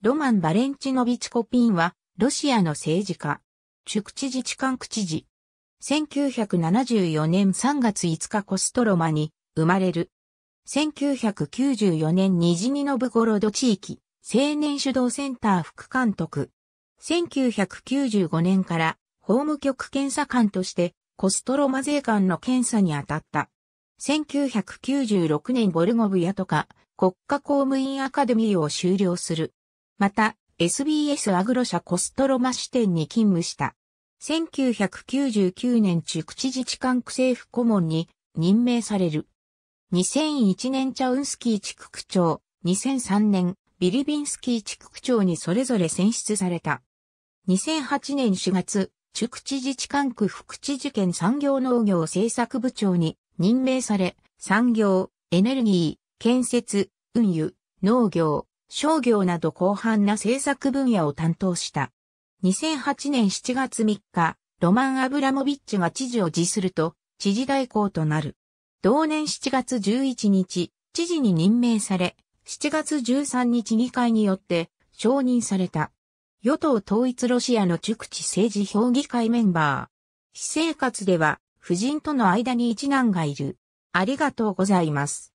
ロマン・バレンチノビチコピンは、ロシアの政治家。チュク知事地管区知事。1974年3月5日コストロマに生まれる。1994年ニジニノブゴロド地域青年主導センター副監督。1995年から法務局検査官としてコストロマ税関の検査に当たった。1996年ボルゴブヤとか国家公務員アカデミーを修了する。また、SBS アグロ社コストロマ支店に勤務した。1999年中知自治管区政府顧問に任命される。2001年チャウンスキー地区区長、2003年ビリビンスキー地区区長にそれぞれ選出された。2008年4月、中知自治管区副知事兼産業農業政策部長に任命され、産業、エネルギー、建設、運輸、農業、商業など広範な政策分野を担当した。2008年7月3日、ロマン・アブラモビッチが知事を辞すると、知事代行となる。同年7月11日、知事に任命され、7月13日議会によって承認された。与党統一ロシアの熟知政治評議会メンバー。私生活では、夫人との間に一男がいる。ありがとうございます。